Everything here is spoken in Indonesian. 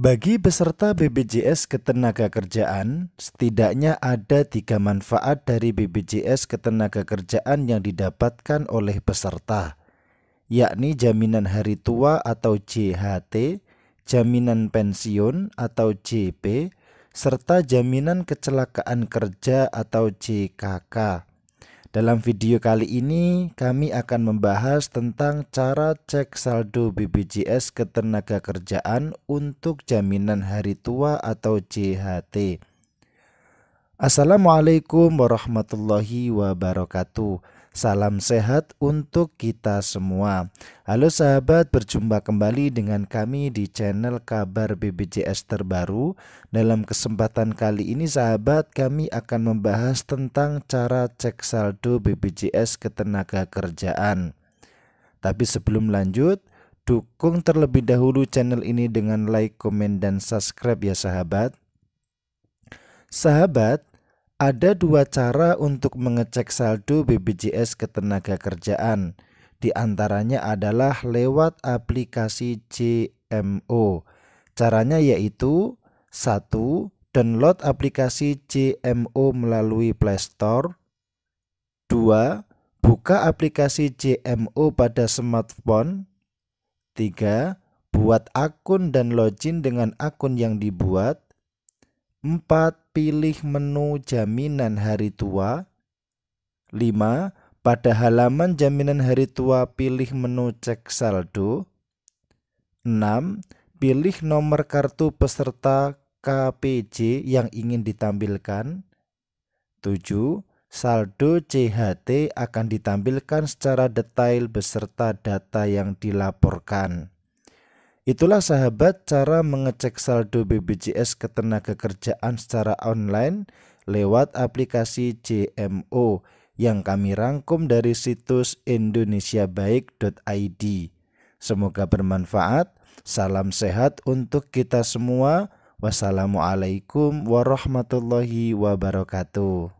Bagi peserta BPJS Ketenagakerjaan, setidaknya ada tiga manfaat dari BPJS Ketenagakerjaan yang didapatkan oleh peserta, yakni jaminan hari tua atau JHT, jaminan pensiun atau JP, serta jaminan kecelakaan kerja atau JKK. Dalam video kali ini, kami akan membahas tentang cara cek saldo BPJS Ketenaga Kerjaan untuk jaminan hari tua atau JHT. Assalamualaikum warahmatullahi wabarakatuh. Salam sehat untuk kita semua. Halo sahabat, berjumpa kembali dengan kami di channel Kabar BBJS terbaru. Dalam kesempatan kali ini sahabat, kami akan membahas tentang cara cek saldo BBJS ketenaga kerjaan. Tapi sebelum lanjut, dukung terlebih dahulu channel ini dengan like, komen, dan subscribe ya sahabat. Sahabat, ada dua cara untuk mengecek saldo BPJS Ketenaga Kerjaan. Di antaranya adalah lewat aplikasi JMO. Caranya yaitu satu, Download aplikasi JMO melalui Play Store. 2. Buka aplikasi JMO pada smartphone. 3. Buat akun dan login dengan akun yang dibuat. 4. Pilih menu jaminan hari tua. 5. Pada halaman jaminan hari tua pilih menu cek saldo. 6. Pilih nomor kartu peserta KPJ yang ingin ditampilkan. 7. Saldo CHT akan ditampilkan secara detail beserta data yang dilaporkan. Itulah sahabat cara mengecek saldo BBJS ketenaga kerjaan secara online lewat aplikasi JMO yang kami rangkum dari situs indonesiabaik.id. Semoga bermanfaat. Salam sehat untuk kita semua. Wassalamualaikum warahmatullahi wabarakatuh.